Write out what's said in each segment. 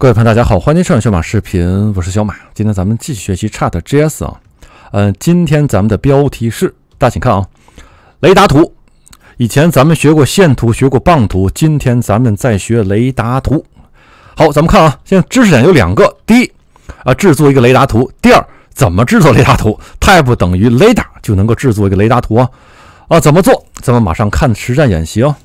各位朋友，大家好，欢迎收看小马视频，我是小马。今天咱们继续学习 c h a t GS 啊，嗯，今天咱们的标题是，大家请看啊，雷达图。以前咱们学过线图，学过棒图，今天咱们再学雷达图。好，咱们看啊，现在知识点有两个，第一啊，制作一个雷达图；第二，怎么制作雷达图。type 等于雷达就能够制作一个雷达图啊啊？怎么做？咱们马上看实战演习啊。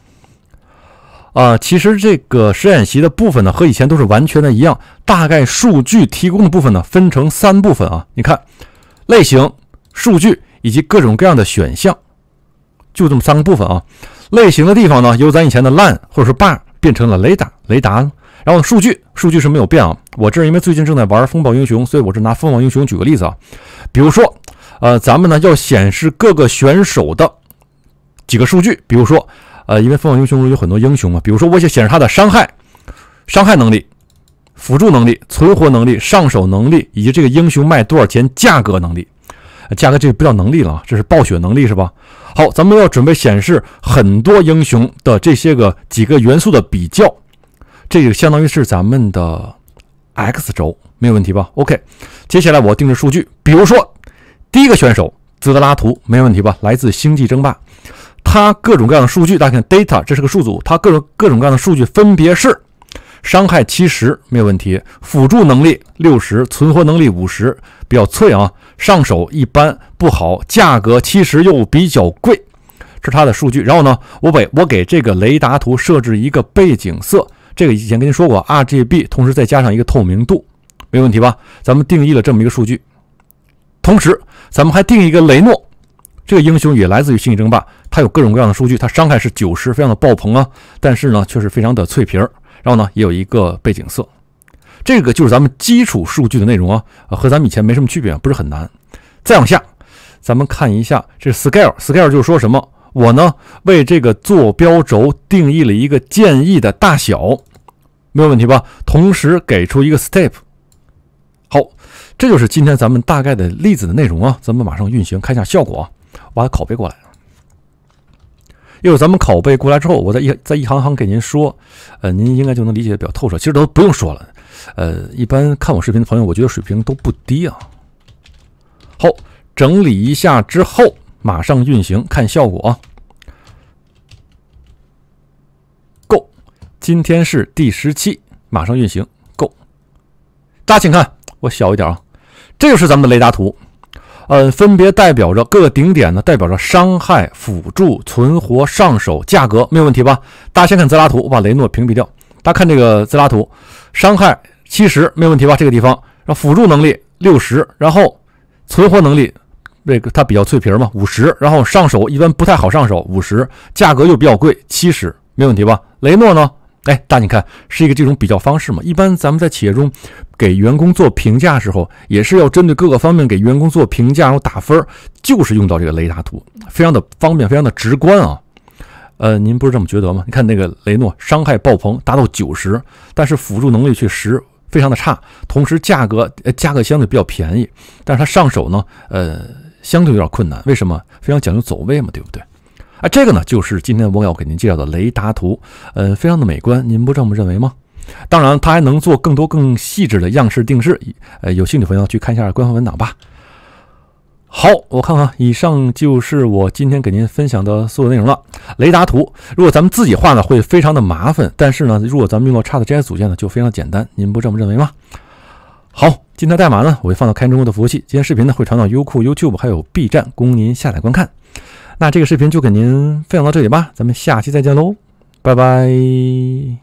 啊，其实这个实验席的部分呢，和以前都是完全的一样。大概数据提供的部分呢，分成三部分啊。你看，类型、数据以及各种各样的选项，就这么三个部分啊。类型的地方呢，由咱以前的 l a n 或者是 bar 变成了雷达，雷达。然后数据，数据是没有变啊。我这因为最近正在玩风暴英雄，所以我是拿风暴英雄举个例子啊。比如说，呃，咱们呢要显示各个选手的几个数据，比如说。呃，因为《凤凰英雄》中有很多英雄嘛，比如说，我想显示它的伤害、伤害能力、辅助能力、存活能力、上手能力，以及这个英雄卖多少钱、价格能力。价格这个不叫能力了，这是暴雪能力是吧？好，咱们要准备显示很多英雄的这些个几个元素的比较，这就相当于是咱们的 X 轴，没有问题吧？OK，接下来我定制数据，比如说第一个选手兹德拉图，没问题吧？来自《星际争霸》。它各种各样的数据，大家看 data，这是个数组。它各种各种各样的数据分别是伤害七十没有问题，辅助能力六十，存活能力五十，比较脆啊，上手一般不好，价格七十又比较贵，这是它的数据。然后呢，我给我给这个雷达图设置一个背景色，这个以前跟您说过，RGB，同时再加上一个透明度，没问题吧？咱们定义了这么一个数据，同时咱们还定一个雷诺。这个英雄也来自于《星际争霸》，它有各种各样的数据，它伤害是九十，非常的爆棚啊！但是呢，却是非常的脆皮儿。然后呢，也有一个背景色，这个就是咱们基础数据的内容啊，和咱们以前没什么区别，不是很难。再往下，咱们看一下这 scale scale 就说什么？我呢为这个坐标轴定义了一个建议的大小，没有问题吧？同时给出一个 step。好，这就是今天咱们大概的例子的内容啊。咱们马上运行，看一下效果。我把它拷贝过来，一会儿咱们拷贝过来之后，我再一再一行行给您说，呃，您应该就能理解的比较透彻。其实都不用说了，呃，一般看我视频的朋友，我觉得水平都不低啊。好，整理一下之后，马上运行，看效果。Go，今天是第十七，马上运行。Go，大家请看，我小一点啊，这就是咱们的雷达图。呃，分别代表着各个顶点呢，代表着伤害、辅助、存活、上手、价格，没有问题吧？大家先看泽拉图，我把雷诺屏蔽掉。大家看这个泽拉图，伤害七十，没有问题吧？这个地方，然后辅助能力六十，然后存活能力，那个它比较脆皮嘛，五十，然后上手一般不太好上手，五十，价格又比较贵，七十，没问题吧？雷诺呢？哎，大，你看是一个这种比较方式嘛？一般咱们在企业中给员工做评价时候，也是要针对各个方面给员工做评价，然后打分，就是用到这个雷达图，非常的方便，非常的直观啊。呃，您不是这么觉得吗？你看那个雷诺，伤害爆棚，达到九十，但是辅助能力却十，非常的差。同时价格，价格相对比较便宜，但是它上手呢，呃，相对有点困难。为什么？非常讲究走位嘛，对不对？哎，这个呢，就是今天我要给您介绍的雷达图，呃，非常的美观，您不这么认为吗？当然，它还能做更多更细致的样式定制，呃，有兴趣的朋友去看一下官方文档吧。好，我看看，以上就是我今天给您分享的所有内容了。雷达图，如果咱们自己画呢，会非常的麻烦，但是呢，如果咱们用到叉的这些组件呢，就非常简单，您不这么认为吗？好，今天代码呢，我会放到开源中国的服务器，今天视频呢，会传到优酷、YouTube 还有 B 站，供您下载观看。那这个视频就给您分享到这里吧，咱们下期再见喽，拜拜。